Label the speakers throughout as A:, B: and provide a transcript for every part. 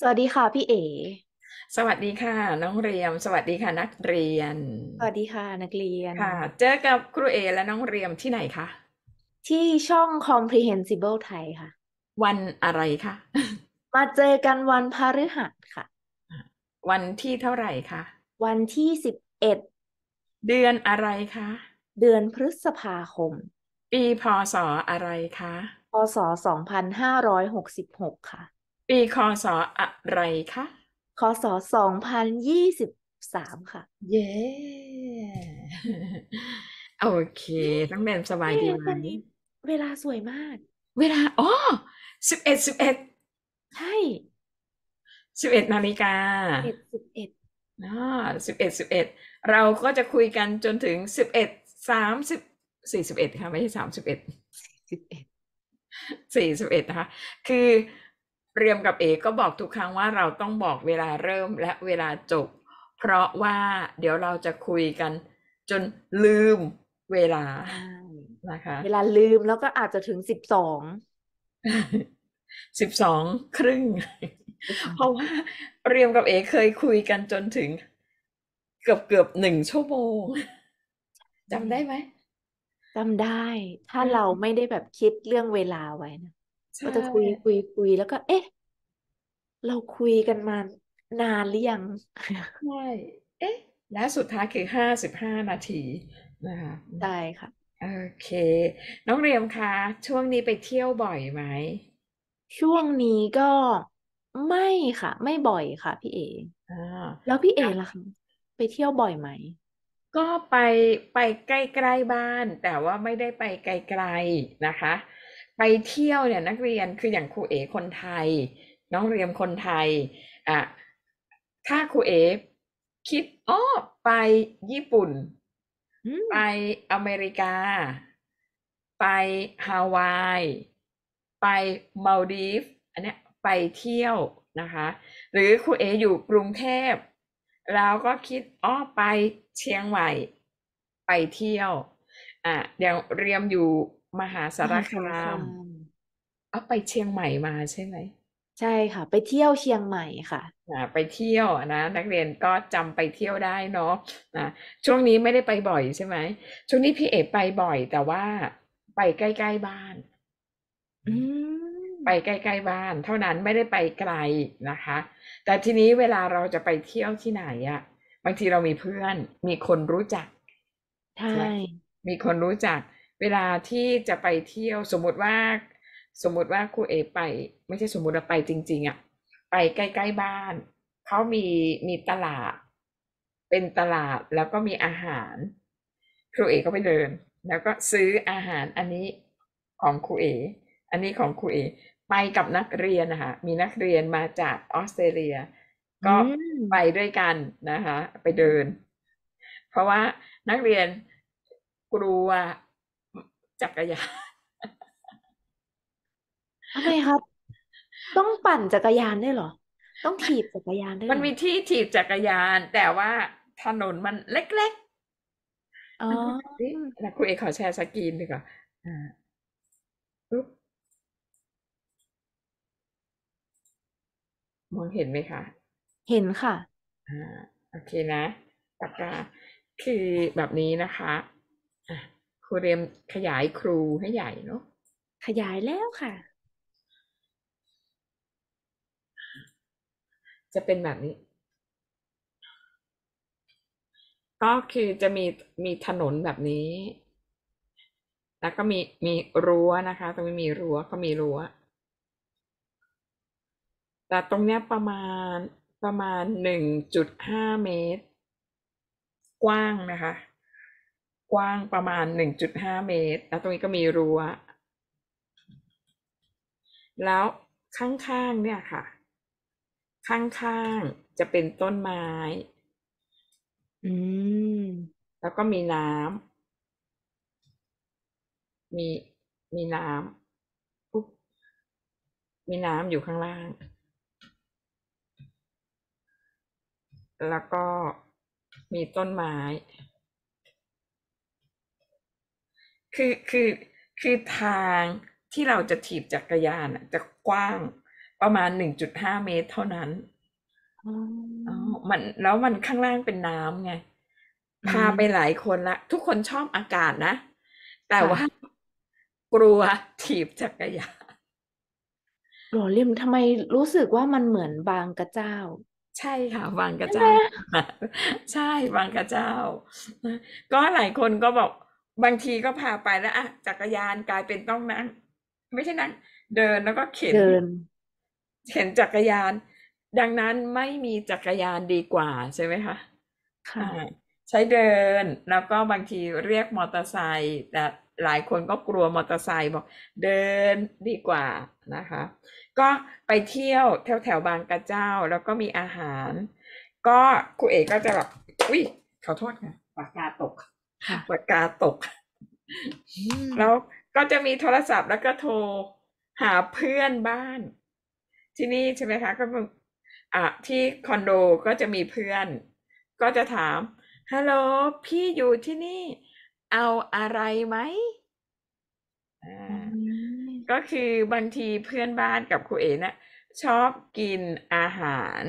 A: สวัสดีค่ะพี่เอ๋สวัสดีค่ะ น้องเรียม สวัสดีค่ะนักเรียน
B: สวัสดีค่ะ นักเรียน ค่ะ
A: เจอกับครูเอ และน้อ
B: งเรียม ที่ไหนคะ ที่ช่อง comprehensible ไทยค่ะ วันอะไรคะ มาเจอกันวันพฤหัสค่ะ วันที่เท่าไหร่คะ วันที่สิบเอ็ด เดือนอะไรคะ เดือนพฤษภาคม ปีพศอะไรคะ พศสองพันห้าร้อยหกสิบหกค่ะปีคศอะไรคะคศสองพันยี่สิบสามค่ะ เย้
A: โอเคต้องแบมสบายดีวันนี้
B: เวลาสวยมาก
A: เวลา อ๋อสิบเอ็ดสิบเอ็ดใช่สิบเอ็ดนาฬิกาสิบสิบเอ็ดอ่าสิบเอ็ดสิบเอ็ด เราก็จะคุยกันจนถึงสิบเอ็ดสามสิบสี่สิบเอ็ดค่ะ ไม่ใช่สามสิบเอ็ดสี่สิบเอ็ดนะคะ คือเรียมกับเอก็บอกทุกครั้งว่าเราต้องบอกเวลาเริ่มและเวลาจบ เพราะว่า เดี๋ยวเราจะคุยกันจนลืมเวลานะคะเว
B: ลาลืมแล้วก็อาจจะถึงสิบสอง
A: สิบสองครึ่ง
B: เพราะว่าเรียมกับเอเคยคุยกันจนถึง
A: เกือบเกือบหนึ่งชั่วโม
B: งจำได้ไหมจำได้ถ้าเราไม่ได้แบบคิดเรื่องเวลาไว้นะก็จะคุยคุยคุยแล้วก็เอ๊ะ เราคุยกันมา นานหรือยังใช่เอ๊ะ และสุดท้ายคือห้าสิบห้านาทีนะคะได้ค่ะโอเค น้องเรียมคะช่วงนี้ไปเที่ยวบ่อยไหม ช่วงนี้ก็ไม่ค่ะ ไม่บ่อยค่ะพี่เออ่าแล้วพี่เอล่ะคะไปเที่ยวบ่อยไหม
A: ก็ไปไปใกล้ๆบ้าน แต่ว่าไม่ได้ไปไกลๆนะคะไปเที่ยวเนี่ยนักเรียนคืออย่างครูเอคนไทย น้องเรียมคนไทยอ่ะถ้าครูเอคิดอ้อไปญี่ปุ่น ไปอเมริกาไปฮาวายไปมาลดีฟอันเนี้ย ไปเที่ยวนะคะ หรือครูเออยู่กรุงเทพแล้วก็คิดอ้อไปเชียงใหม่ไปเที่ยวอ่ะเดี๋ยวเรียมอยู่มหาสารคามาอ้าวไปเชียงใหม่มาใช
B: ่ไหม ใช่ค่ะ ไปเที่ยวเชียงใหม่ค่ะ
A: อ่าไปเที่ยวนะนักเรียนก็จำไปเที่ยวได้เนาะนะช่วงนี้ไม่ได้ไปบ่อยใช่ไหมช่วงนี้พี่เอ๋ไปบ่อยแต่ว่าไปใกล้ๆบ้านไปใกล้ๆบ้าน เท่านั้นไม่ได้ไปไกลนะคะ แต่ทีนี้เวลาเราจะไปเที่ยวที่ไหนอะบางทีเรามีเพื่อน มีคนรู้จัก ใช่ใช่ไหมมีคนรู้จักเวลาที่จะไปเที่ยวสมมติว่า สมมติว่าครูเอไปไม่ใช่สมมติเราไปจริง ๆอะ่ะไปใกล้ๆบ้านเขามีมีตลาดเป็นตลาดแล้วก็มีอาหารครูเอก็ไปเดิน แล้วก็ซื้ออาหารอันนี้ของครูเออันนี้ของครูเอไปกับนักเรียนนะคะมีนักเรียนมาจากออสเตรเลียก็ไปด้วยกันนะคะไปเดิน เพราะว่านักเรียนกลัวจักรยาน
B: ทำไมครับ ต้องปั่นจักรยานด้วยเหรอ ต้องถีบจักรยานด้
A: วย มันมีที่ถีบจักรยาน แต่ว่าถนนมันเล็ก
B: ๆอ๋อนะคุณเอกขอแชร
A: ์สกรีนดีกว่าอ่าปมองเห็นไหมคะ เห็นค่ะ อ่า โอเคนะปากกาคือแบบนี้นะคะ อ่ะูเรียมขยายครูให้ใหญ่เนาะ ขยายแล้วค่ะ จะเป็นแบบนี้ ก็คือจะมีมีถนนแบบนี้ แล้วก็มีมีรั้วนะคะ ตรงนี้มีรั้ว ก็มีรั้วแต่ตรงเนี้ยประมาณประมาณหนึ่งจุดห้าเมตร กว้างนะคะกว้างประมาณหหนึ่งจุด้าเมตร แล้วตรงนี้ก็มีรัว้ว แล้วข้างๆเนี่ยค่ะ ข้างๆจะเป็นต้นไม้
B: อืม
A: แล้วก็มีน้ำ มี มีน้ำปุ๊บ มีน้ำอยู่ข้างล่าง แล้วก็มีต้นไม้คือคือคือทางที่เราจะถีบจักรยานจะกว้างประมาณหนึ่งจุดห้าเมตรเท่านั้นมันแล้วมันข้างล่างเป็นน้ำไง พาไปหลายคนละทุกคนชอบอากาศนะแต่ว่า กลัวถีบจักรยาน
B: ห่อเลี่ยมทำไมรู้สึกว่ามันเหมือนบางกระเจ้า ใช่ค่ะบางกระเจ้า
A: ใช่บางกระเจ้าก็หลายคนก็บอกบางทีก็พาไปแล้วอะจักรยานกลายเป็นต้องนั่งไม่ใช่นั่งเดินแล้วก็เข็นเดินเข็นจักรยาน ดังนั้นไม่มีจักรยานดีกว่าใช่ไหมคะค่ะ ใช้เดินแล้วก็บางทีเรียกมอเตอร์ไซค์แต่หลายคนก็กลัวมอเตอร์ไซค์บอก เดินดีกว่านะคะ ก็ไปเที่ยวแถวแถวบางกระเจ้าแล้วก็มีอาหาร ก็ครูเอกก็จะแบบอุ้ยขอโทษค่ะปากกาตกปากกาตก แล้วก็จะมีโทรศัพท์แล้วก็โทร หาเพื่อนบ้าน ที่นี่ใช่ไหมคะ ก็อ่ะที่คอนโดก็จะมีเพื่อน ก็จะถาม ฮัลโหลพี่อยู่ที่นี่ เอาอะไรไหม ก็คือบางทีเพื่อนบ้านกับครูเอ๋นะชอบกินอาหาร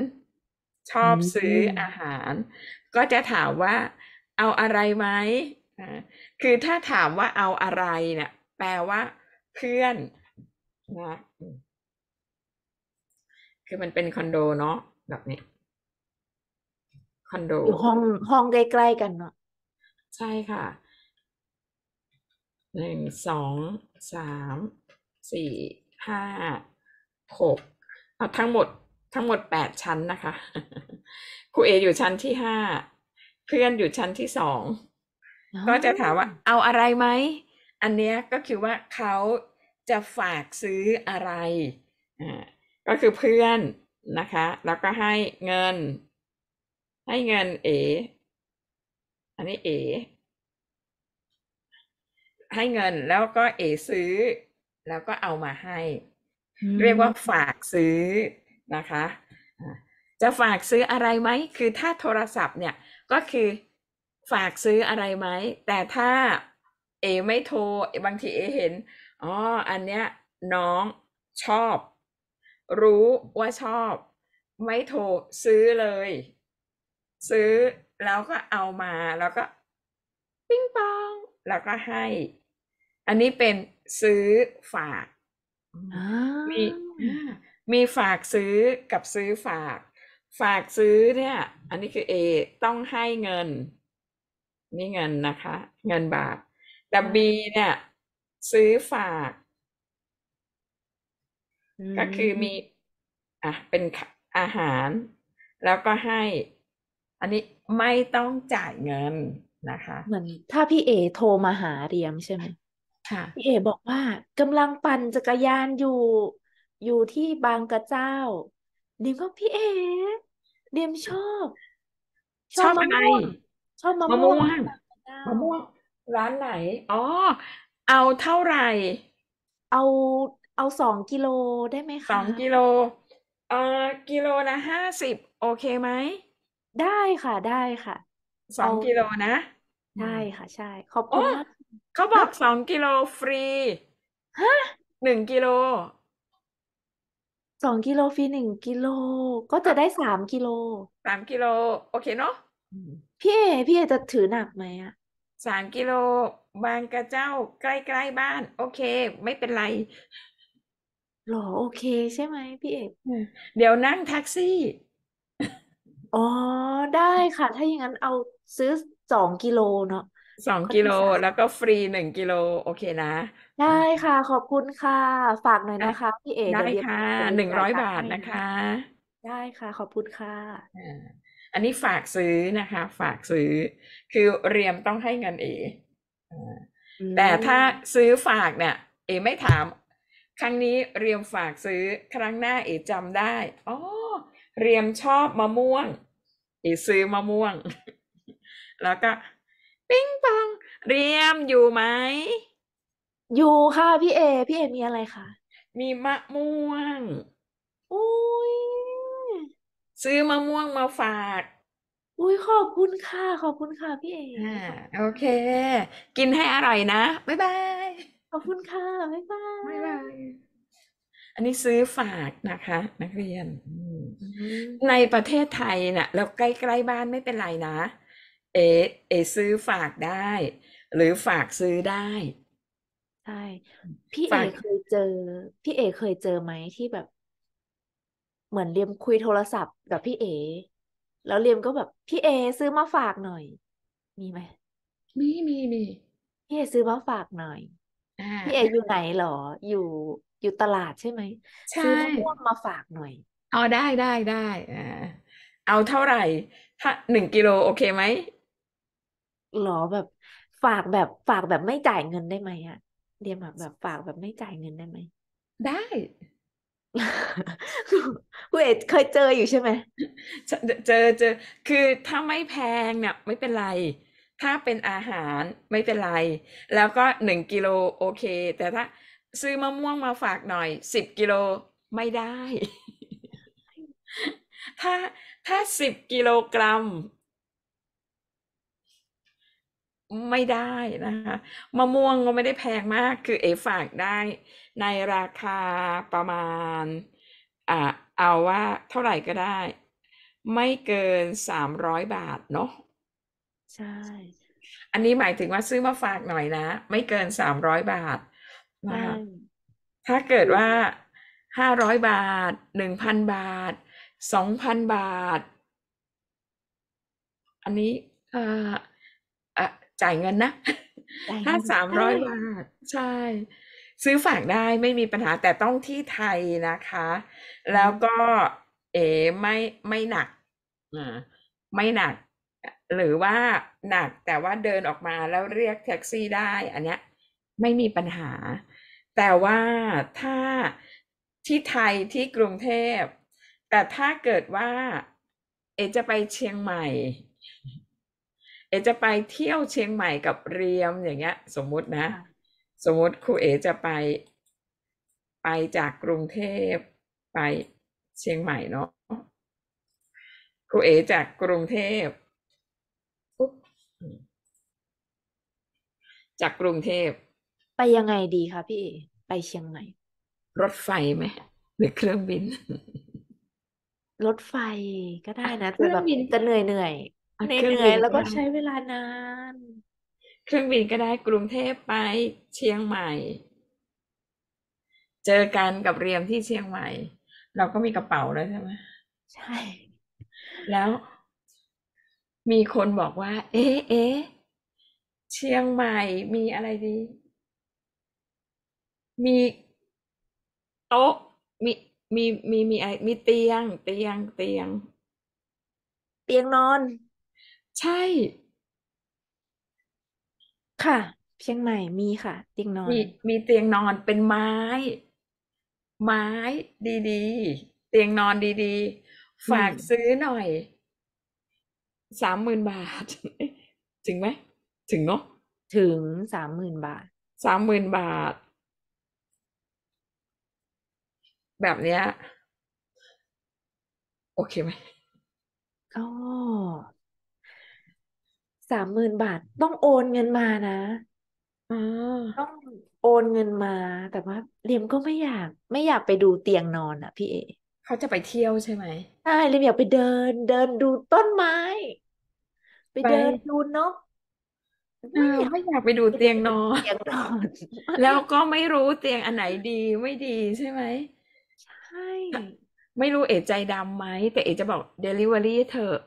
A: ชอบซื้ออาหาร ก็จะถามว่าเอาอะไรไหมคือถ้าถามว่าเอาอะไรเนี่ย แปลว่า เพื่อนนะคือมันเป็นคอนโดเนาะแบบนี้ คอนโดอยู่ห้อง
B: ห้องใกล้ๆกันเนาะ ใช่ค่ะ
A: หนึ่ง สอง สาม สี่ ห้า หกเอาทั้งหมดทั้งหมดแปดชั้นนะคะ ครูเออยู่ชั้นที่ห้าเพื่อนอยู่ชั้นที่สองก็จะถามว่า เอาอะไรไหม อันเนี้ยก็คือว่าเขาจะฝากซื้ออะไรอ่าก็คือเพื่อนนะคะ แล้วก็ให้เงิน ให้เงินเอ อันนี้เอ ให้เงินแล้วก็เอซื้อแล้วก็เอามาให้ เรียกว่าฝากซื้อนะคะ จะฝากซื้ออะไรไหม คือถ้าโทรศัพท์เนี่ยก็คือฝากซื้ออะไรไหม แต่ถ้าเอไม่โทรบางทีเอเห็นอ๋ออันเนี้ย น้องชอบ รู้ว่าชอบ ไม่โทรซื้อเลย ซื้อแล้วก็เอามาแล้วก็ปิ้งปองแล้วก็ให้ อันนี้เป็นซื้อฝากมีมีฝากซื้อกับซื้อฝากฝากซื้อเนี่ย อันนี้คือ A ต้องให้เงิน นี่เงินนะคะ เงินบาทแต่ B เนี่ย ซื้อฝาก ก็คือมีอ่ะเป็นอาหาร แล้วก็ให้ อันนี้ไม่ต้องจ่ายเงินนะคะ
B: เหมือนถ้าพี่เอโทรมาหาเรียมใช่ไหมค่ะพี่เอบอกว่ากำลังปั่นจักรยานอยู่อยู่ที่บางกระเจ้าเดี๋ยวก็พี่เอเดียมชอบ
A: ชอบมะม่วง
B: ชอบมะมะม่วงมะม่วง ร้านไหนอ๋อเอาเท่าไหร่ เอาเอาสองกิโลได้ไหมคสอะง
A: กิโลเอ่อกิโลละห้าสิบโอเคไหม ได้ค่ะได้ค่ะสอเอางกิโลนะ ได้ค่ะใช่ ขอบโอคุณมากเขาบอกสองกิโลฟรีฮะหนึ่งกิโล
B: สองกิโลฟรีหนึ่งกิโล ก็จะได้สามกิโล
A: สามกิโล โอเคเนาะ
B: พี่เอพี่เอจะถือหนักไหมอะ
A: สามกิโลบางกระเจ้าใกล้ ๆ บ้าน โอเค ไม่เป็นไรหรอ โอเค ใช่ไหม
B: พี่เอกเดี๋ยวนั่งแท็กซี่ อ๋อ ได้ค่ะ ถ้าอย่างนั้นเอาซื้อสองกิโลเนาะสองกิโล
A: แล้วก็ฟรีหนึ่งกิโล โอเคนะ
B: ได้ค่ะ ขอบคุณค่ะฝากหน่อยนะคะพี่เอ๋ได้ค่ะหนึ่งร้อยบาทนะคะ ได้ค่ะขอบคุณค่ะ
A: อันนี้ฝากซื้อนะคะ ฝากซื้อ คือเรียมต้องให้เงินเอแต่ถ้าซื้อฝากเนี่ย เอไม่ถาม ครั้งนี้เรียมฝากซื้อครั้งหน้าเอจำได้อ๋อเรียมชอบมะม่วง เอซื้อมะม่วง แล้วก็ปิ้งปังเรียมอยู่ไหม
B: อยู่ค่ะพี่เอพี่เอมีอะไรคะมีมะม่วง อุ้ยซื้อมะม่วงมาฝาก อุ้ยขอบคุณค่ะขอบคุณค่ะพี่เออ่า
A: โอเค กินให้อร่อยนะ
B: บ๊ายบาย ขอบคุณค่ะ บ๊ายบาย บ๊ายบาย
A: อันนี้ซื้อฝากนะคะนักเรียน ในประเทศไทยเนี่ยเล้ใกล้ๆบ้านไม่เป็นไรนะเอ เอซื้อฝากได้ หรือฝากซื้อได้
B: ใช่ พี่เอเคยเจอ พี่เอเคยเจอไหมที่แบบ เหมือนเรียมคุยโทรศัพท์กับพี่เอ แล้วเรียมก็แบบพี่เอซื้อมาฝากหน่อย มีไหม มีมีมีพี่เอซื้อมาฝากหน่อยพี่เอ อยู่ไหนหรอ อยู่ อยู่ตลาดใช่ไหม ใช่ซื้อมะม่วงมาฝากหน่อยอ๋อได้ได้ได้อ่าเอาเท่าไหร่ ถ้าหนึ่งกิโลโอเคไหมหรอแบบฝากแบบฝากแบบไม่จ่ายเงินได้ไหมอะเดียมแบบฝากแบบไม่จ่ายเงินได้ไหมได้คุณเอเคยเจออยู่ใช่ไหมเจอเจอ คือถ้าไม่
A: แพงเนี่ยไม่เป็นไร ถ้าเป็นอาหารไม่เป็นไร แล้วก็หนึ่งกิโลโอเค แต่ถ้าซื้อมะม่วงมาฝากหน่อยสิบกิโลไม่ได้ ถ้า ถ้าสิบกิโลกรัมไม่ได้นะคะมะม่วงก็ไม่ได้แพงมากคือ เอฝากได้ ในราคาประมาณอ่าเอาว่าเท่าไหร่ก็ได้ ไม่เกินสามร้อยบาทเนาะใช่ อันนี้หมายถึงว่าซื้อมาฝากหน่อยนะ ไม่เกินสามร้อยบาทนะคะถ้าเกิดว่าห้าร้อยบาทหนึ่งพันบาทสองพันบาท อันนี้อ่าจ่ายเงินนะ ถ้าสามร้อยบาท ใช่ ซื้อฝากได้ไม่มีปัญหาแต่ต้องที่ไทยนะคะ แล้วก็ เอ๋ไม่ไม่หนักอ่าไม่หนัก หรือว่าหนักแต่ว่าเดินออกมาแล้วเรียกแท็กซี่ได้ อันเนี้ย ไม่มีปัญหา แต่ว่าถ้าที่ไทยที่กรุงเทพ แต่ถ้าเกิดว่า เอจะไปเชียงใหม่เอจะไปเที่ยวเชียงใหม่กับเรียมอย่างเงี้ยสมมุตินะ สมมุติครูเอจะไป ไปจากกรุงเทพไปเชียงใหม่เนาะครูเอ จากกรุงเทพ
B: จากกรุงเทพไปยังไงดีคะพี่เอ ไปเชียงใหม่ รถไฟไหมหรือเครื่องบิน รถไฟก็ได้นะแต่แบบจะเหนื่อยเหนื่อยเหนื่เครื่องบิยนแล้วก็ใช้เวลานาน เครื่องบินก็ได้กรุงเทพไป
A: เชียงใหม่ เจอกันกับเรียมที่เชียงใหม่ เราก็มีกระเป๋าแล้วใช่ไหมใช่ แล้วมีคนบอกว่า เอ๊ะเอ๊ะ เชียงใหม่มีอะไรดี มี โต๊ะ มีมีมีมีอะไรมีเตียงเตียงเตียง เตียงนอน
B: ใช่ ค่ะเชียงใหม่มีค่ะ เตียงนอมีน
A: มีเตียงนอนเป็นไม้
B: ไม้ดี
A: ๆ เตียงนอนดี ๆ ฝากซื้อหน่อยสามหมื่นบาท ถึงไหม ถึงเนาะถึงสามหมื่นบาทสามหมื่นบาท แบบเนี้ย
B: โอเคไหมก็สามหมื่นบาท ต้องโอนเงินมานะอ่าต้องโอนเงินมา แต่ว่าเรียมก็ไม่อยาก ไม่อยากไปดูเตียงนอนอ่ะ พี่เอเขาจะไปเที่ยวใช่ไหมใช่เรียมอยากไปเดิน เดินดูต้นไม้ ไปไปเดินดูนกเอไม่อยากไม่อยากไปดูเตียงนอนเตียงนอน
A: แล้วก็ไม่รู้เตียงอันไหนดีไม่ดีใช่ไหมใช่ ไม่รู้เอจใจดำไหม แต่เอจะบอกเดลิเวอรี่เถอะ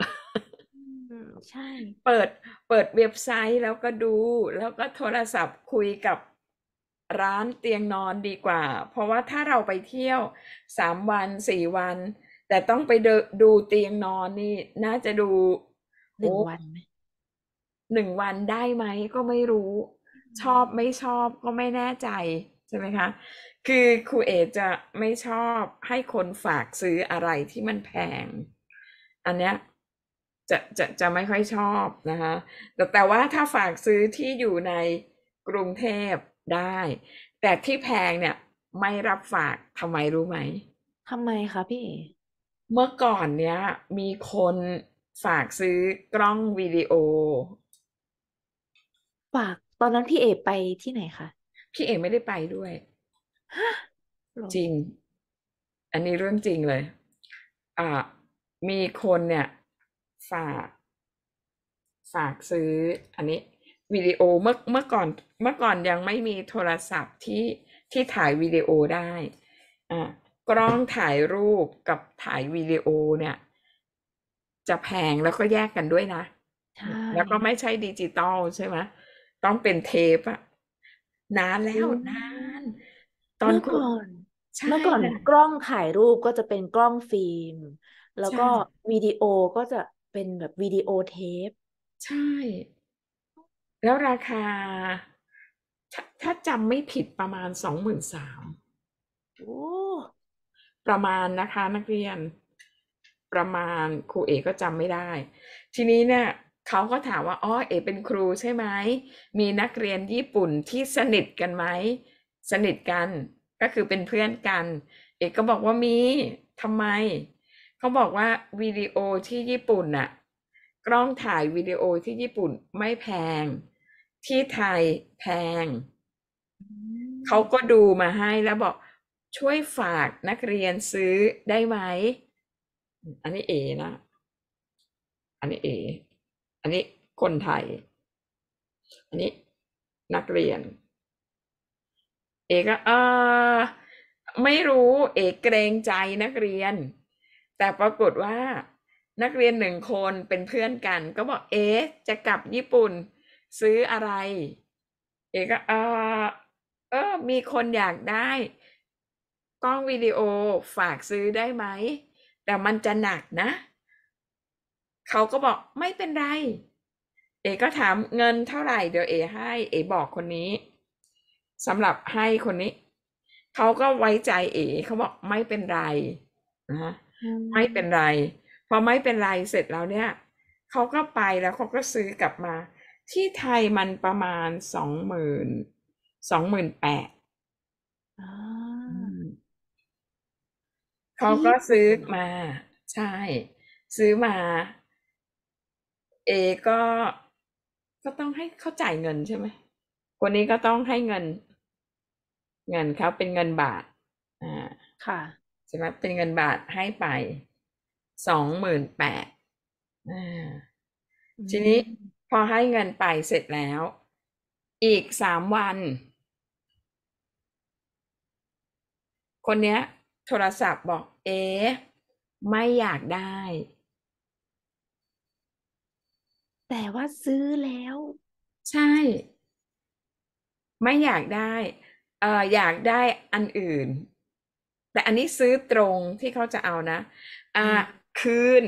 A: ช่เปิดเปิดเว็บไซต์แล้วก็ดู แล้วก็โทรศัพท์คุยกับร้านเตียงนอนดีกว่า เพราะว่าถ้าเราไปเที่ยวสามวันสี่วัน แต่ต้องไปดูเตียงนอนนี่ น่าจะดูหนึ่งวันหนึ่งวันได้ไหมก็ไม่รู้ ชอบไม่ชอบก็ไม่แน่ใจใช่ไหมคะ คือครูเอจะไม่ชอบให้คนฝากซื้ออะไรที่มันแพง อันเนี้ยจะจะจะไม่ค่อยชอบนะคะ แต่แต่ว่าถ้าฝากซื้อที่อยู่ในกรุงเทพได้ แต่ที่แพงเนี่ย ไม่รับฝากทำไมรู้ไหม ทำไมคะพี่ เมื่อก่อนเนี้ยมีคนฝากซื้อกล้องวิดีโอ ฝากตอนนั้นพี่เอกไปที่ไหนคะ พี่เอกไม่ได้ไปด้วยจริง อันนี้เรื่องจริงเลย อ่า มีคนเนี่ยฝาก ฝากซื้ออันนี้วิดีโอเมื่อเมื่อก่อนเมื่อก่อนยังไม่มีโทรศัพท์ที่ที่ถ่ายวิดีโอได้อ่ากล้องถ่ายรูปกับถ่ายวิดีโอเนี่ย จะแพงแล้วก็แยกกันด้วยนะแล้วก็ไม่ใช่ดิจิตอลใช่ไหมต้องเป็นเทปอะน
B: านแล้วนานตอนก่อน เมื่อก่อนกล้องถ่ายรูปก็จะเป็นกล้องฟิล์มแล้วก็วิดีโอก็จะเป็นแบบวิดีโอเทป ใช่ แล้วราคา ถ้าถ้า
A: จำไม่ผิดประมาณสองหมื่นสามโอ้ประมาณนะคะ นักเรียนประมาณครูเอกก็จำไม่ได้ ทีนี้เนี่ยเขาก็ถามว่าอ๋อเอกเป็นครูใช่ไหม มีนักเรียนญี่ปุ่นที่สนิทกันไหม สนิทกันก็คือเป็นเพื่อนกัน เอกก็บอกว่ามีทำไมเขาบอกว่าวิดีโอที่ญี่ปุ่นน่ะ กล้องถ่ายวิดีโอที่ญี่ปุ่นไม่แพงที่ไทยแพงเขาก็ดูมาให้แล้วบอกช่วยฝากนักเรียนซื้อได้ไหม อันนี้เอนะอันนี้เออันนี้คนไทย อันนี้นักเรียน เอก็เออไม่รู้ เอกเกรงใจนักเรียนแต่ปรากฏว่า นักเรียนหนึ่งคนเป็นเพื่อนกัน ก็บอก เอ๊จะกลับญี่ปุ่นซื้ออะไร เอก็เออเออ มีคนอยากได้กล้องวิดีโอฝากซื้อได้ไหมแต่มันจะหนักนะเขาก็บอกไม่เป็นไร เอก็ถามเงินเท่าไหร่เดี๋ยว เอ ให้เอ บอกคนนี้สำหรับให้คนนี้เขาก็ไว้ใจ เอเขาบอกไม่เป็นไร นะไม่เป็นไรพอไม่เป็นไรเสร็จแล้วเนี่ยเขาก็ไปแล้วเขาก็ซื้อกลับมา ที่ไทยมันประมาณสองหมื่นสองหมื่นแปดเขาก็ซื้อมาใช่ ซื้อมา เอก็ก็ต้องให้เขาจ่ายเงินใช่ไหมคนนี้ก็ต้องให้เงิน เงินเขาเป็นเงินบาท อ่า ค่ะใช่ไหมเป็นเงินบาทให้ไป สองหมื่นแปดทีนี้พอให้เงินไปเสร็จแล้ว อีกสามวัน คนเนี้ย โทรศัพท์บอก เอ๊ไม่อยากได้ แต่ว่าซื้อแล้ว ใช่ ไม่อยากได้ เอออยากได้อันอื่นแต่อันนี้ซื้อตรงที่เขาจะเอานะอ่า คืน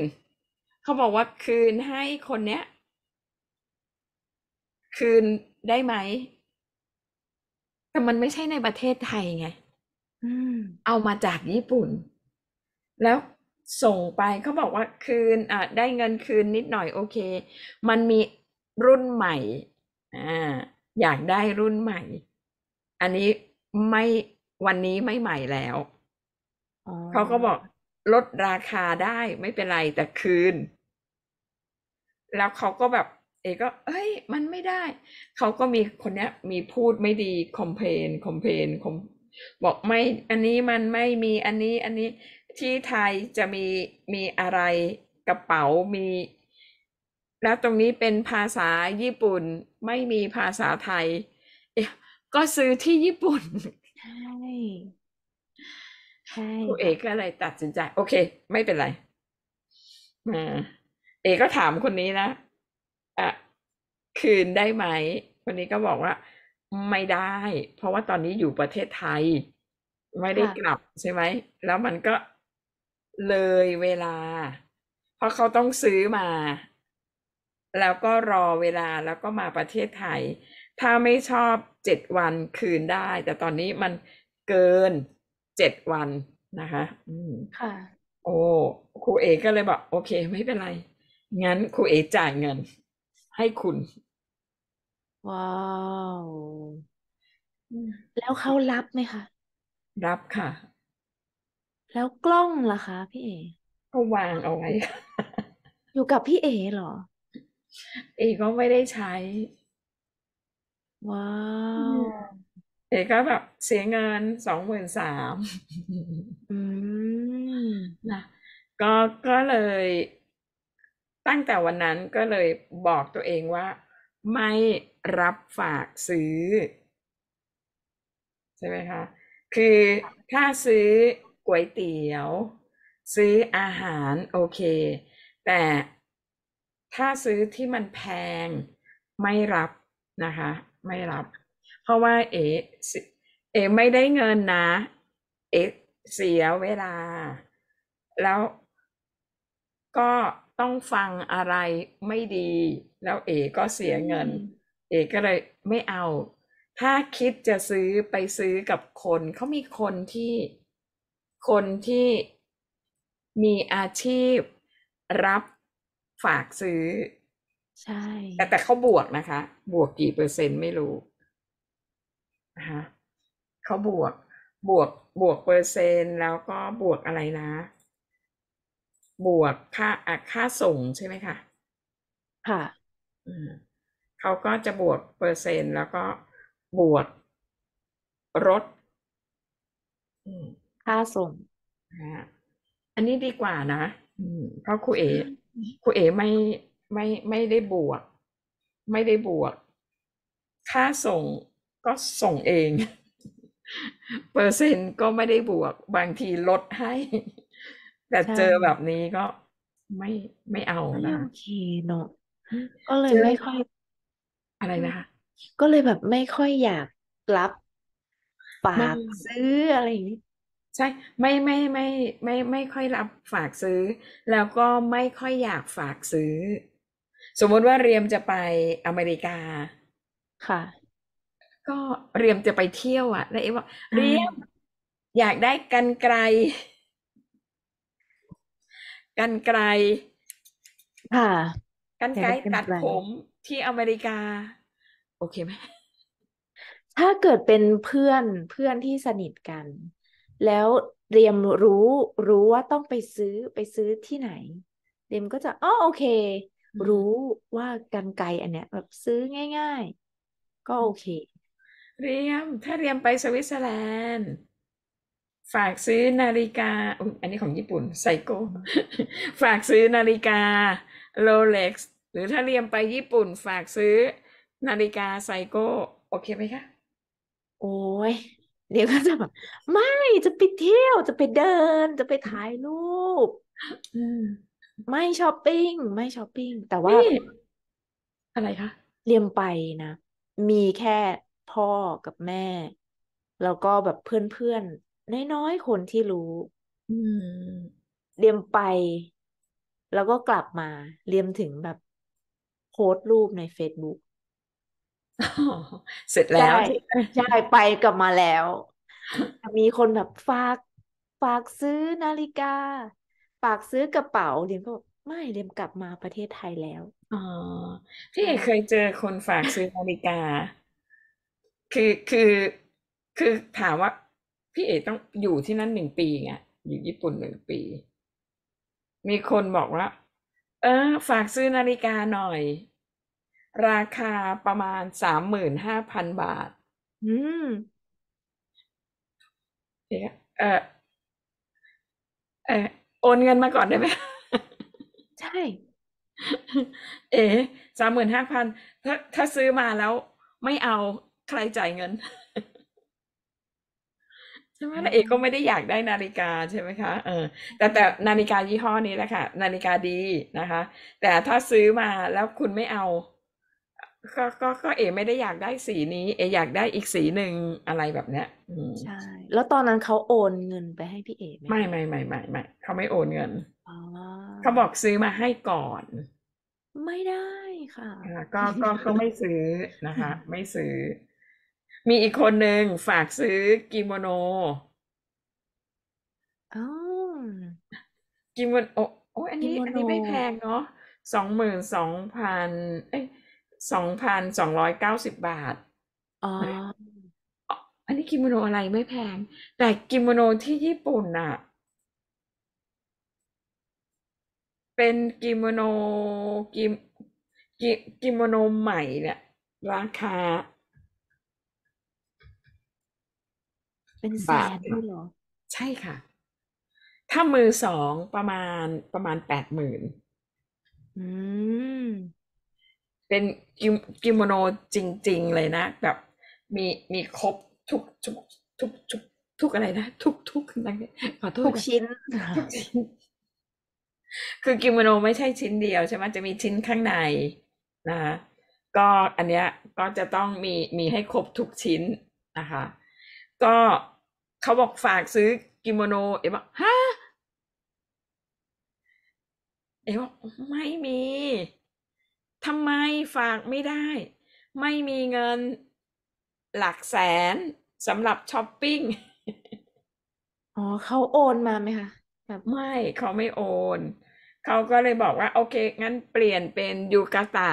A: เขาบอกว่าคืนให้คนเนี้ย คืนได้ไหม แต่มันไม่ใช่ในประเทศไทยไงเอามาจากญี่ปุ่น แล้วส่งไปเขาบอกว่าคืน อ่าได้เงินคืนนิดหน่อยโอเค มันมีรุ่นใหม่ อ่า อยากได้รุ่นใหม่ อันนี้ไม่ วันนี้ไม่ใหม่แล้วเขาก็บอกลดราคาได้ไม่เป็นไรแต่คืน แล้วเขาก็แบบ เอก็เอ้ย มันไม่ได้ เขาก็มีคนเนี้ย มีพูดไม่ดีคอมเพนคอมเพนคอมบอกไม่ อันนี้มันไม่มีอันนี้ อันนี้ที่ไทยจะมีมีอะไรกระเป๋ามี แล้วตรงนี้เป็นภาษาญี่ปุ่น ไม่มีภาษาไทย เอ๊ะก็ซื้อที่ญี่ปุ่นใช่ครูเอกก็เลยตัดสินใจ โอเค ไม่เป็นไรอเอกก็ถามคนนี้นะอ่ะคืนได้ไหมคนนี้ก็บอกว่า ไม่ได้ เพราะว่าตอนนี้อยู่ประเทศไทย ไม่ได้กลับใช่ไหมแล้วมันก็เลยเวลา เพราะเขาต้องซื้อมา แล้วก็รอเวลาแล้วก็มาประเทศไทย ถ้าไม่ชอบเจ็ดวันคืนได้ แต่ตอนนี้มันเกินเจ็ดวันนะคะ อืม ค่ะ โอ้ ครูเอก็เลยบอกโอเคไม่เป็นไร งั้นครูเอจ่ายเงินให้คุณ
B: ว้าว แล้วเขารับไหมคะ รับค่ะ แล้วกล้องล่ะคะ พี่เอก็วางเอาไว้ อยู่กับพี่เอเหรอ เอก็ไม่ได้ใช้ ว้าว
A: เอกก็แบบเสียเงินสองหมื่นสามนะก็ก็เลย ตั้งแต่วันนั้นก็เลยบอกตัวเองว่า ไม่รับฝากซื้อ ใช่ไหมคะ คือถ้าซื้อก๋วยเตี๋ยว ซื้ออาหาร โอเค แต่ถ้าซื้อที่มันแพงไม่รับนะคะ ไม่รับราะว่าเอเอ ไม่ได้เงินนะ เอ เสียเวลา แล้วก็ต้องฟังอะไรไม่ดี แล้วเอ ก็เสียเงิน เอก็เลยไม่เอา ถ้าคิดจะซื้อไปซื้อกับคน เขามีคนที่คนที่มีอาชีพรับฝากซื้อ ใช่ แต่แต่เขาบวกนะคะ บวกกี่เปอร์เซ็นต์ ไม่รู้นะคะเขาบวก บวกบวกเปอร์เซนต์แล้วก็บวกอะไรนะ บวกค่าอ่ะค่าส่งใช่ไหมคะค่ะเขาก็จะบวกเปอร์เซนต์แล้วก็บวกรถค่าส่งอันนี้ดีกว่านะเพราะครูเอ๋ครูเอ๋ไม่ไม่ไม่ได้บวก ไม่ได้บวก ค่าส่งก็ส่งเอง เปอร์เซ็นต์ก็ไม่ได้บวกบางทีลดให้ แต่เจอแบบนี้ก็ไม่ไม่เอานะโอเค
B: เนาะก็เลยไม่ค่อย อะไรนะคะก็เลยแบบ ไม่ค่อยอยากรับ ฝาก
A: ซื้ออะไร่นี้ใช่ไม่ไม่ไม่ไม่ไม่ค่อยรับ ฝากซื้อ แล้วก็ไม่ค่อยอยากฝากซื้อ สมมติว่าเรียมจะไปอเมริกาค่ะก็เรียมจะไปเที่ยวอ่ะแล้วเอ๊ะว่า เรียมอยากได้กันไกลกันไกล
B: ค่ะกันไกลตัดผม
A: ที่อเมริกา
B: โอเคไหมถ้าเกิดเป็นเพื่อนเพื่อนที่สนิทกัน แล้วเรียมรู้รู้ว่าต้องไปซื้อไปซื้อที่ไหนเรียมก็จะอ๋อโอเค รู้ว่ากันไกลอันเนี้ยแบบซื้อง่าย ๆ ก็โอเคเรียมถ
A: ้าเรียมไปสวิตเซอร์แลนด์ ฝากซื้อนาฬิกาอันนี้ของญี่ปุ่น ไซโก้ฝากซื้อนาฬิกา โรเล็กซ์หรือถ้าเรียมไปญี่ปุ่น ฝากซื้อ นาฬิกาไซโก้โอเคไหมคะ
B: โอ้ยเดี๋ยวก็จะแบบไม่จะไปเที่ยวจะไปเดิน จะไปถ่ายรูป ไม่ช้อปปิ้งไม่ช้อปปิ้ง แต่ว่า อะไรคะเรียมไปนะ มีแค่พ่อกับแม่ แล้วก็แบบเพื่อนๆ น้อยๆ คนที่รู้ อืมเรียมไป แล้วก็กลับมาเรียมถึงแบบโพสต์รูปในเฟซบุ๊กเสร็จแล้วใช่ไปกลับมาแล้ว มีคนแบบฝากฝากซื้อนาฬิกา ฝากซื้อกระเป๋าเรียมก็บอกไม่เรียมกลับมาประเทศไทยแล้วอ๋อ
A: พี่เคยเจอคนฝากซื้อนาฬิกาคือคือคือถามว่าพี่เอต้องอยู่ที่นั่นหนึ่งปีไงอยู่ญี่ปุ่นหนึ่งปี มีคนบอกว่าเออ ฝากซื้อนาฬิกาหน่อย ราคาประมาณสามหมื่นห้าพันบาท อืมเออเออโอนเงินมาก่อนได้ไหมใช่ เอ๋สามหมื่นห้าพันถ้า ถ้าซื้อมาแล้วไม่เอาใครจ่ายเงินใช่ไหมนาเอกก็ไม่ได้อยากได้นาฬิกาใช่ไหมคะเออแต่แต่นาฬิกายี่ห้อนี้แหละค่ะนาฬิกาดีนะคะ แต่ถ้าซื้อมาแล้วคุณไม่เอาก็ก็ก็เอไม่ได้อยากได้สีนี้ เออยากได้อีกสีหนึ่งอะไรแบบเนี้ย
B: ใช่แล้วตอนนั้นเขาโอนเงินไปให้พี่เอไหมไม่ไม่ไม่ไม่ไม่เข
A: าไม่โอนเงินเขาบอกซื้อมาให้ก่อน
B: ไม่ได้ค่ะก็ก็ก็ไม่ซื้อนะคะ ไม่
A: ซื้อมีอีกคนหนึ่งฝากซื้อกิโมโนอ๋อกิโมโน โอ้อยอันนี้ อันนี้ไม่แพงเนาะสองหมื่นสองพันเอ้ยสองพันสองร้อยเก้าสิบบาท อ๋อ อันนี้กิโมโนอะไรไม่แพง แต่กิโมโนที่ญี่ปุ่นอะเป็นกิโมโนกิกิกิโมโนใหม่เนี่ยราคาเป็นแสนเลยเหรอ ใช่ค่ะ ถ้ามือสองประมาณประมาณแปดหมื่นอืมเป็นกิโมโนจริงๆเลยนะ แบบมีมีครบทุก ทุกทุกทุกทุกอะไรนะ ทุกทุกอะไรขอโทษทุกชิ้น คือกิโมโนไม่ใช่ชิ้นเดียวใช่ไหมจะมีชิ้นข้างในนะะก็อันเนี้ย ก็จะต้องมีมีให้ครบทุกชิ้นนะคะ ก็เขาบอกฝากซื้อกิโมโน เอ๋บอกฮะ เอ๋บอกไม่มี ทำไมฝากไม่ได้ ไม่มีเงินหลักแสนสำหรับช้อปปิ้ง
B: อ๋อเขาโอนมาไหมคะแบบไม
A: ่เขาไม่โอน เขาก็เลยบอกว่า โอเค งั้นเปลี่ยนเป็นยูกาตะ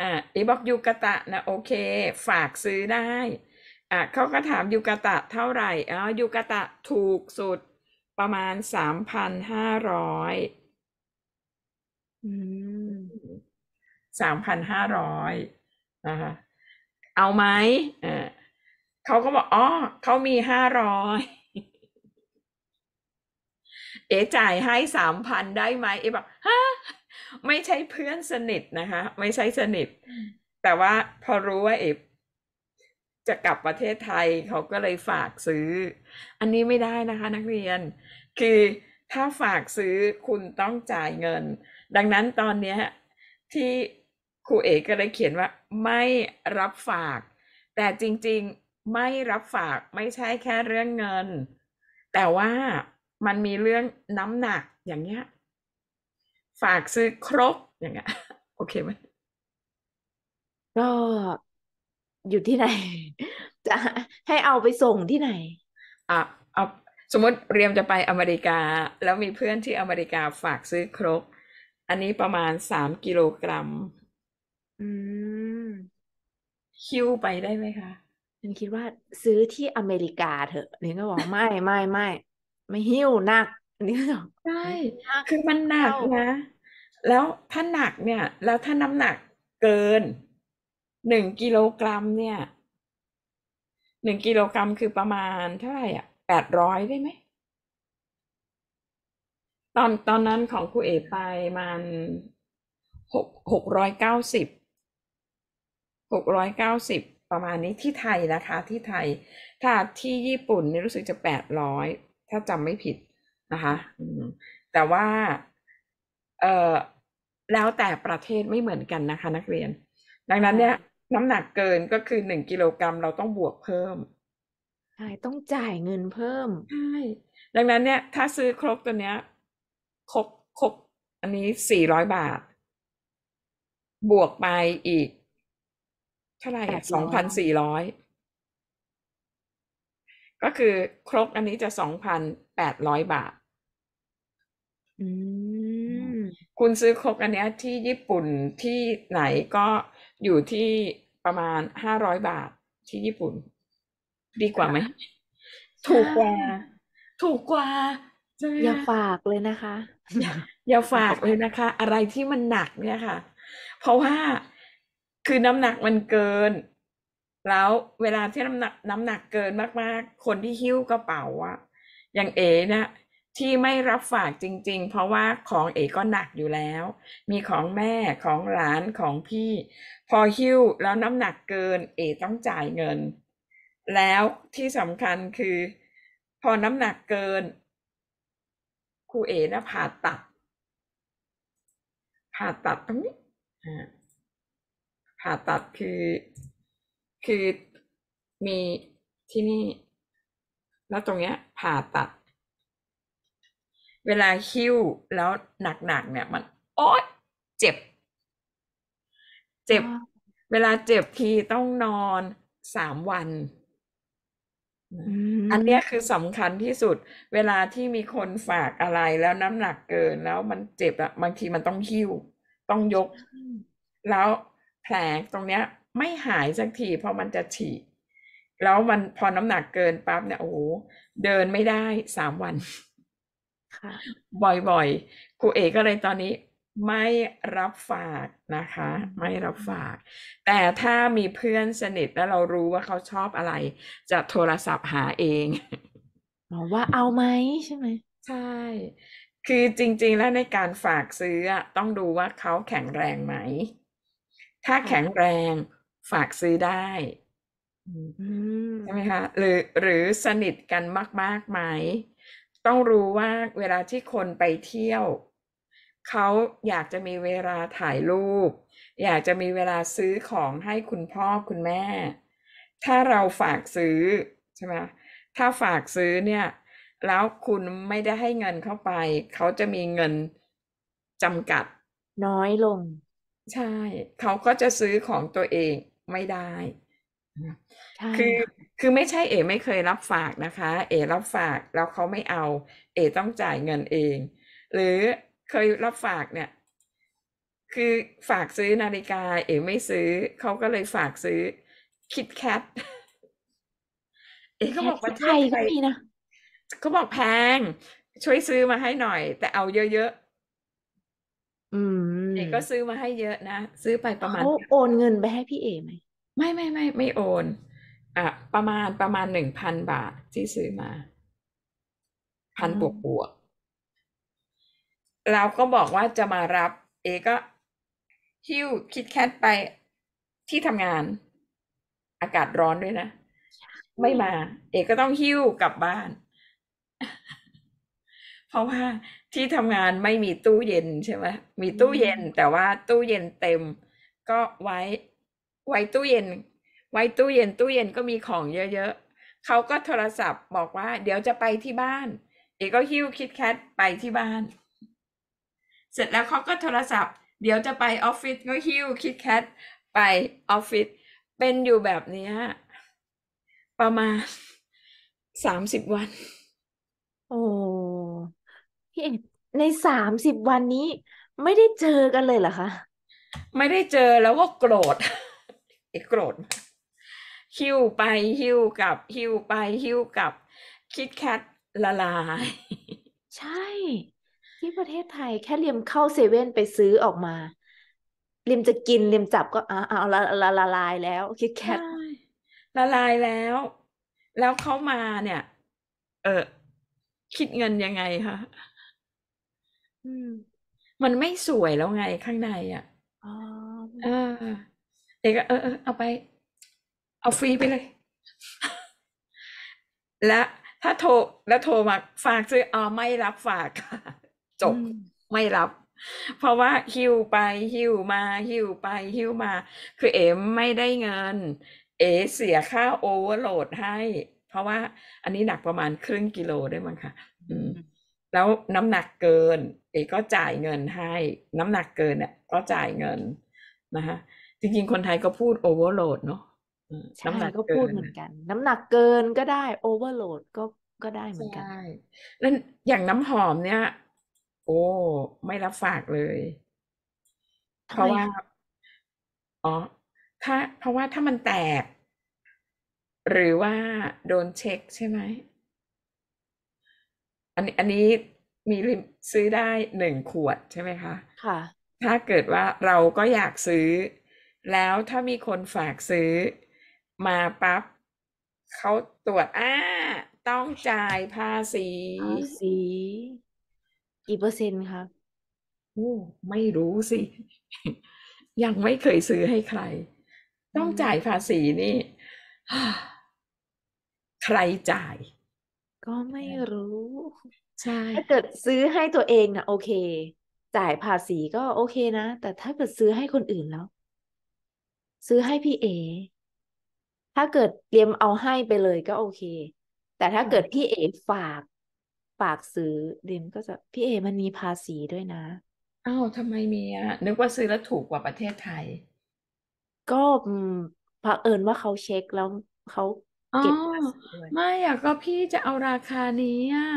A: อ่าอีบอกยูกาตะนะโอเค ฝากซื้อได้อ่ะเขาก็ถามยูกาตะเท่าไหร่ อ๋อ ยูกาตะถูกสุดประมาณสามพันห้าร้อย สามพันห้าร้อยนะคะเอาไหม เขาก็บอกอ๋อเขามีห้าร้อย เอ๋จ่ายให้สามพันได้ไหม เอ๋บอกฮะไม่ใช่เพื่อนสนิทนะคะ ไม่ใช่สนิทแต่ว่าพอรู้ว่าเอ๋จะกลับประเทศไทยเขาก็เลยฝากซื้อ อันนี้ไม่ได้นะคะ นักเรียน คือถ้าฝากซื้อคุณต้องจ่ายเงิน ดังนั้นตอนนี้ที่ครูเอกก็เลยเขียนว่าไม่รับฝาก แต่จริง ๆไม่รับฝากไม่ใช่แค่เรื่องเงิน แต่ว่ามันมีเรื่องน้ำหนักอย่างเงี้ย ฝากซื้อครบอย่างเงี้ย
B: โอเคไหมก็อยู่ที่ไหน
A: จะให้เอาไปส่งที่ไหนอ่ะเอาสมมติเรียมจะไปอเมริกา แล้วมีเพื่อนที่อเมริกาฝากซื้อครกอันนี้ประมาณสามกิโลกรัม
B: อืมคิ้วไปได้ไหมคะฉันคิดว่าซื้อที่อเมริกาเถอะนี่ก็บอกไม่ไม่ไม่ไม่หิ้วหนักนี่ก็บอกใช่คือมันหนักนะ แล้วถ้าหนักเนี่
A: ย แล้วถ้าน้ำหนักเกินหนึ่งกิโลกรัมเนี่ยหนึ่งกิโลกรัมคือประมาณเท่าไหร่อ่ะแปดร้อยได้ไหม ตอนตอนนั้นของครูเอไปมันหกหกร้อยเก้าสิบหกร้อยเก้าสิบประมาณนี้ที่ไทยนะคะ ที่ไทย ถ้าที่ญี่ปุ่นเนี่ยรู้สึกจะแปดร้อยถ้าจำไม่ผิดนะคะแต่ว่าเออแล้วแต่ประเทศไม่เหมือนกันนะคะนักเรียน ดังนั้นเนี่ยน้ำหนักเกินก็คือหนึ่งกิโลกรัมเราต้องบวกเพิ่ม ใช่ ต้องจ่ายเงินเพิ่ม ใช่ ดังนั้นเนี่ยถ้าซื้อครกตัวเนี้ย ครก ครก อันนี้สี่ร้อยบาท บวกไปอีก เท่าไหร่อ่ะสองพันสี่ร้อยก็คือครกอันนี้จะสองพันแปดร้อยบาท คุณซื้อครกอันเนี้ย ที่ญี่ปุ่นที่ไหนก็อยู่ที่ประมาณห้าร้อยบาทที่ญี่ปุ่น ดีกว่าไหม ถูกกว่าถูกกว่าอย่าฝ
B: ากเลยนะคะ
A: อย่าฝากเลยนะคะ อะไรที่มันหนักเนี่ยค่ะ เพราะว่าคือน้ำหนักมันเกิน แล้วเวลาที่น้ำหนัก น้ำหนักเกินมากๆ คนที่หิ้วกระเป๋าอะอย่างเอ๋เนี่ยที่ไม่รับฝากจริงๆ เพราะว่าของเอ ก็หนักอยู่แล้ว มีของแม่ของหลานของพี่ พอหิ้วแล้วน้ำหนักเกิน เอ ต้องจ่ายเงิน แล้วที่สำคัญคือ พอน้ำหนักเกินครูเอนะผ่าตัด ผ่าตัดตรงนี้ ผ่าตัดคือ คือมีที่นี่แล้วตรงเนี้ย ผ่าตัดเวลาหิ้วแล้วหนักๆเนี่ยมัน โอ๊ยเจ็บ เจ็บ เวลาเจ็บทีต้องนอนสามวันอันนี้คือสำคัญที่สุด เวลาที่มีคนฝากอะไรแล้วน้ำหนักเกินแล้วมันเจ็บอะบางทีมันต้องหิ้ว ต้องยก แล้วแผลตรงเนี้ยไม่หายสักทีเพราะมันจะฉีกแล้วมันพอน้ำหนักเกินปั๊บเนี่ยโอ้โหเดินไม่ได้สามวัน่บ่อยๆครูเอกก็เลยตอนนี้ไม่รับฝากนะคะ ไม่รับฝาก แต่ถ้ามีเพื่อนสนิทแล้วเรารู้ว่าเขาชอบอะไร จะโทรศัพท์หาเอง
B: อ๋อว่าเอาไหมใช่ไหม
A: ใช่ คือจริงๆแล้วในการฝากซื้อต้องดูว่าเขาแข็งแรงไหม ถ้าแข็งแรงฝากซื้อได้ใช่ไหมคะ หรือหรือสนิทกันมากๆไหมต้องรู้ว่าเวลาที่คนไปเที่ยว เขาอยากจะมีเวลาถ่ายรูป อยากจะมีเวลาซื้อของให้คุณพ่อ คุณแม่ ถ้าเราฝากซื้อใช่ไหมถ้าฝากซื้อเนี่ย แล้วคุณไม่ได้ให้เงินเข้าไป เขาจะมีเงินจำกัดน้อยลง ใช่เขาก็จะซื้อของตัวเองไม่ได้คือคือไม่ใช่เอไม่เคยรับฝากนะคะ เอรับฝากแล้วเขาไม่เอา เอต้องจ่ายเงินเอง หรือเคยรับฝากเนี่ย คือฝากซื้อนาฬิกาเอไม่ซื้อเขาก็เลยฝากซื้อ คิดแคทเอเขาบอกว่าไทยก็มีนะเขาบอกแพงช่วยซื้อมาให้หน่อย แต่เอาเยอะ
B: ๆอืม เอก็
A: ซื้อมาให้เยอะนะซื้อไปประมาณเขา
B: โอนเงินไปให้พี่เอไหม
A: ไม่ไม่ไม่ไม่โอนอ่ะประมาณประมาณหนึ่งพันบาทที่ซื้อมาพันบวกบวกเราก็บอกว่าจะมารับ เอก็หิ้วคิดแคทไปที่ทำงาน อากาศร้อนด้วยนะ ไม่มา เอก็ต้องหิ้วกลับบ้าน เพราะว่าที่ทำงานไม่มีตู้เย็นใช่ไหมมีตู้เย็น แต่ว่าตู้เย็นเต็มก็ไว้ไว้ตู้เย็น ไว้ตู้เย็น ตู้เย็นก็มีของเยอะ ๆ เขาก็โทรศัพท์บอกว่าเดี๋ยวจะไปที่บ้านเอกก็หิ้วคิดแคทไปที่บ้าน เสร็จแล้วเขาก็โทรศัพท์ เดี๋ยวจะไปออฟฟิศก็หิ้วคิดแคทไปออฟฟิศ เป็นอยู่แบบนี้
B: ประมาณสามสิบวัน โอ้ พี่เอกในสามสิบวันนี้ไม่ได้เจอกันเลยเหรอคะ
A: ไม่ได้เจอแล้วก็โกรธเอกโกรธหิ้วไปหิ้วกลับหิ้วไปหิ้วกลับ คิดแคทละลาย
B: ใช่ ที่ประเทศไทยแค่เรียมเข้าเซเว่นไปซื้อออกมาเรียมจะกินเรียมจับก็อ่าเอาละละละลายแล้ว คิดแคทละลายแล้ว
A: แล้วเขามาเนี่ย เออ คิดเงินยังไงคะมันไม่สวยแล้วไงข้างในอ่ะ
B: อ๋ออ่
A: เอกเออเออเอาไป เอาฟรีไปเลย และถ้าโทรแล้วโทรมาฝากซื้ออ๋อไม่รับฝากจบไม่รับ เพราะว่าหิวไปหิวมา หิวไปหิวมา คือเอ๋ไม่ได้เงินเอ๋เสียค่าโอเวอร์โหลดให้ เพราะว่าอันนี้หนักประมาณครึ่งกิโลได้มั้งค่ะแล้วน้ำหนักเกิน เอ๋ก็จ่ายเงินให้ น้ำหนักเกินเนี่ยก็จ่ายเงิน นะคะจริงๆคนไทยก็พูดโอเวอร์โหลดเนาะน้ำหนักก็พูดเหมือนก
B: ัน น้ำหนักเกินก็ได้โอเวอร์โหลดก็ก็ได้เหมือนกันแล้วอย่างน้
A: ำหอมเนี่ย โอ้ ไม่รับฝากเลย เพราะว่าอ๋อถ้าเพราะว่าถ้ามันแตก หรือว่าโดนเช็ค ใช่ไหมอันนี้ อันนี้มีซื้อได้หนึ่งขวดใช่ไหมคะค่ะ ถ้าเกิดว่าเราก็อยากซื้อแล้วถ้ามีคนฝากซื้อมาปั๊บเขาตรวจอ้า ต้องจ่ายภาษีภาษีกี่เปอร์เซ็นต์ครับโอ้ไม่รู้สิยังไม่เคยซื้อให้ใคร ต้องจ่ายภาษีนี่
B: ใครจ่าย ก็ไม่รู้ใช่ถ้าเกิดซื้อให้ตัวเองนะโอเค จ่ายภาษีก็โอเคนะแต่ถ้าเกิดซื้อให้คนอื่นแล้วซื้อให้พี่เอ ถ้าเกิดเตรียมเอาให้ไปเลยก็โอเค แต่ถ้าเกิดพี่เอฝาก ฝากซื้อเดมก็จะพี่เอ มันมีภาษีด้วยนะ อ้าวทำไมมีอ่ะ นึกว่าซื้อแล้วถูกกว่าประเทศไทย ก็อืะเผอิญว่าเขาเช็คแล้วเขาเก็บภาษีด้วยไม่อะก็พี่จะเอาราคานี้อ่ะ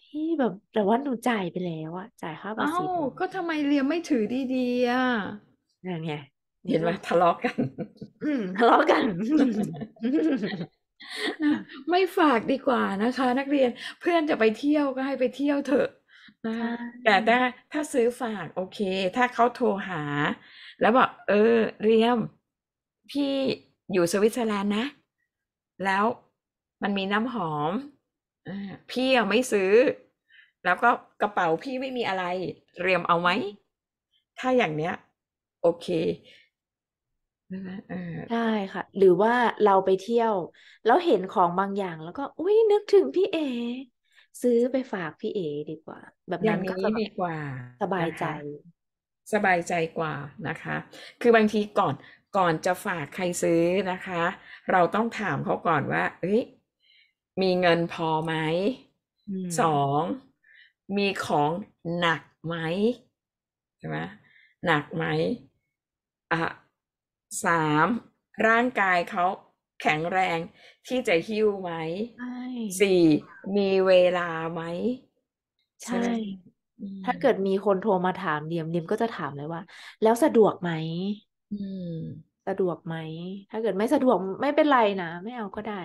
B: พี่แบบแต่ว่าหนูจ่ายไปแล้วอะจ่ายค่าภาษี้
A: ก็ทำไมเรียมไม่ถือดีๆอ่ะนั่นไงเห็นไหมทะเลาะกัน ทะเลาะกัน ไม่ฝากดีกว่านะคะ นักเรียนเพื่อนจะไปเที่ยวก็ให้ไปเที่ยวเถอะนะแต่ถ้าถ้าซื้อฝาก โอเค ถ้าเขาโทรหา แล้วบอก เออ เรียมพี่อยู่สวิตเซอร์แลนด์นะ แล้วมันมีน้ำหอมอพี่ยังไม่ซื้อ แล้วก็กระเป๋าพี่ไม่มีอะไร เรียมเอาไหม ถ้าอย่างเนี้ย
B: โอเคนะคะอ่าใช่ค่ะ หรือว่าเราไปเที่ยวแล้วเห็นของบางอย่าง แล้วก็อุ้ยนึกถึงพี่เอ ซื้อไปฝากพี่เอ ดีกว่า แบบอย่นั้งนก็นี้ดีกว่า สบายนะใจคะสบายใจ
A: กว่านะคะ คือบางทีก่อนก่อนจะฝากใครซื้อนะคะ เราต้องถามเขาก่อนว่าเอ้ยมีเงินพอไหมอมสองมีของหนักไหมใช่ไหมหนักไหมอ่ะสามร่างกายเขาแข็ง
B: แรงที่จะหิ้วไหมสี่มีเวลาไหม ใช่ ถ้าเกิดมีคนโทรมาถามเดียมเดียมก็จะถามเลยว่า แล้วสะดวกไหมสะดวกไหม ถ้าเกิดไม่สะดวกไม่เป็นไรนะ ไม่เอาก็ได้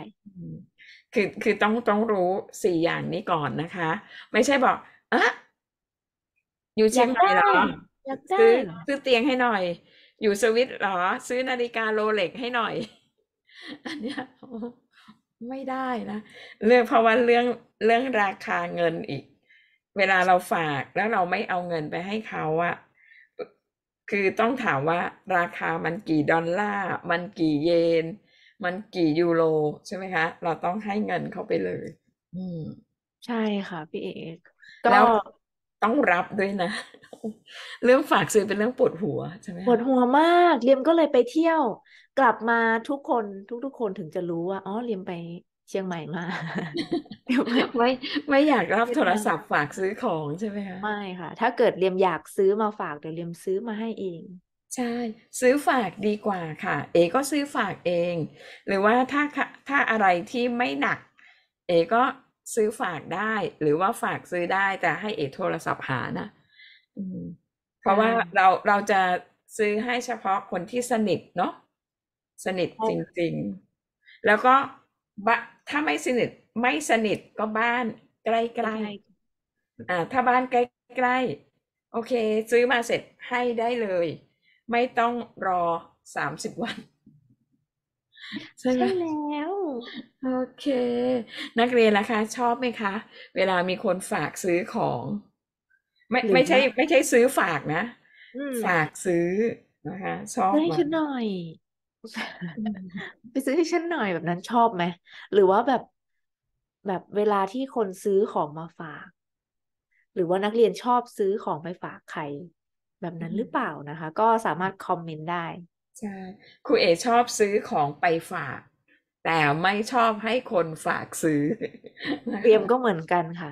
B: คือคือต้องต้องรู้สี่อย่างนี้ก่อนนะคะ
A: ไม่ใช่บอกอะอยู่เชียงใหม่หรอ
B: ซื้อซื้อเตี
A: ยงให้หน่อยอยู่สวิตหรอ ซื้อนาฬิกาโรเล็กให้หน่อย อันเนี้ยไม่ได้นะเรื่องเพราะว่าเรื่องเรื่องราคาเงินอีก เวลาเราฝากแล้วเราไม่เอาเงินไปให้เขาอะคือต้องถามว่าราคามันกี่ดอลลาร์มันกี่เยน มันกี่ยูโรใช่ไหมคะ เราต้องให้เงินเขาไปเลย
B: อืม ใช่ค่ะ พี่เอ
A: กแล้วต้องรับด้วยนะ เรื่องฝากซื้อเป็นเรื่องปวดหัวใช่ไหม
B: ปวดหัวมากเรียมก็เลยไปเที่ยว กลับมาทุกคนทุกๆคนถึงจะรู้ว่าอ๋อเรียมไปเชียงใหม่มาไม่ไม่อยากรับโทรศัพท์ฝากซื้อของใช่ไหมคะไม่ค่ะ ถ้าเกิดเรียมอยากซื้อมาฝากเดี๋ยวเรียมซื้อมาให้เอง ใช่ ซื้อฝากดีกว่าค่ะ เอ ก็ซื้อฝากเอง หรือว่าถ
A: ้าถ้าอะไรที่ไม่หนัก เอก็ซื้อฝากได้หรือว่าฝากซื้อได้ แต่ให้เอโทรศัพท์หานะเพราะว่าเราเราจะซื้อให้เฉพาะคนที่สนิทเนาะสนิทจริงๆ แล้วก็บะถ้าไม่สนิทไม่สนิทก็บ้านใกล้ๆอ่า ถ้าบ้านใกล้ๆโอเค ซื้อมาเสร็จให้ได้เลย ไม่ต้องรอสามสิบวันใช่ไหมใช่แ
B: ล้ว โอเค
A: นักเรียนนะคะ ชอบไหมคะ เวลามีคนฝากซื้อของ ไม่ ไม่ใช่ ไม่ใช่ซื้อฝากนะฝากซื
B: ้อนะคะชอบให้ฉันหน่อยไปซื้อให้ฉันหน่อยแบบนั้นชอบไหมหรือว่าแบบแบบเวลาที่คนซื้อของมาฝาก หรือว่านักเรียนชอบซื้อของไปฝากใคร แบบนั้นหรือเปล่านะคะ ก็สามารถคอมเมนต์ได้ใช่คร
A: ูเอ ชอบซื้อของไปฝาก แต่ไม่ชอบให้คนฝากซื้อเรียมก็เหมือนกันค่ะ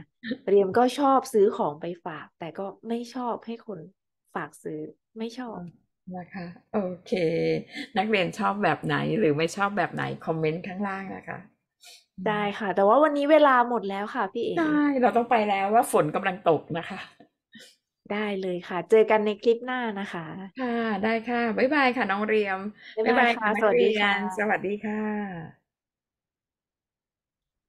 B: เรียมก็ชอบซื้อของไปฝาก แต่ก็ไม่ชอบให้คนฝากซื้อไม่ชอบนะคะ
A: โอเค นักเรียนชอบแบบไหนหรือไม่ชอบแบบไหนคอมเมนต์ข้างล่างนะค
B: ะ ได้ค่ะ แต่ว่าวันนี้เวลาหมดแล้วค่ะพี่เอ๋ใช่เราต้องไปแล้วว่า ฝนกำลังตกนะคะได้เลยค่ะ เจอกันในคลิปหน้านะคะ
A: ค่ะ ได้ค่ะ บ๊ายบายค่ะน้องเรียม บ๊ายบายค่ะ สวัสดีค่ะ สวัสดีค่ะ